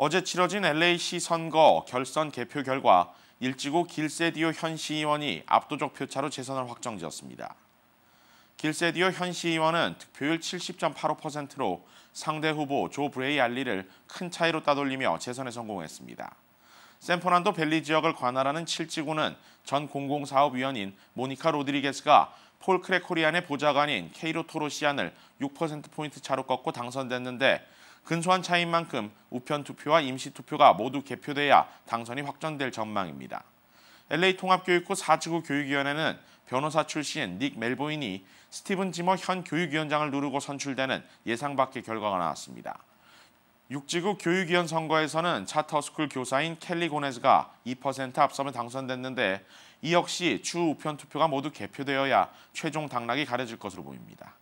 어제 치러진 LAC 선거 결선 개표 결과 일지구 길세디오 현 시의원이 압도적 표차로 재선을 확정지었습니다. 길세디오 현 시의원은 득표율 70.85%로 상대 후보 조 브레이 알리를 큰 차이로 따돌리며 재선에 성공했습니다. 샌프란도 벨리 지역을 관할하는 7지구는 전 공공사업위원인 모니카 로드리게스가 폴 크레코리안의 보좌관인 케이로 토로시안을 6%포인트 차로 꺾고 당선됐는데 근소한 차이인 만큼 우편 투표와 임시 투표가 모두 개표돼야 당선이 확정될 전망입니다. LA 통합교육부 4지구 교육위원회는 변호사 출신 닉 멜보인이 스티븐 지머 현 교육위원장을 누르고 선출되는 예상 밖의 결과가 나왔습니다. 6지구 교육위원 선거에서는 차터스쿨 교사인 켈리 고네즈가 2% 앞서면 당선됐는데 이 역시 추 우편 투표가 모두 개표되어야 최종 당락이 가려질 것으로 보입니다.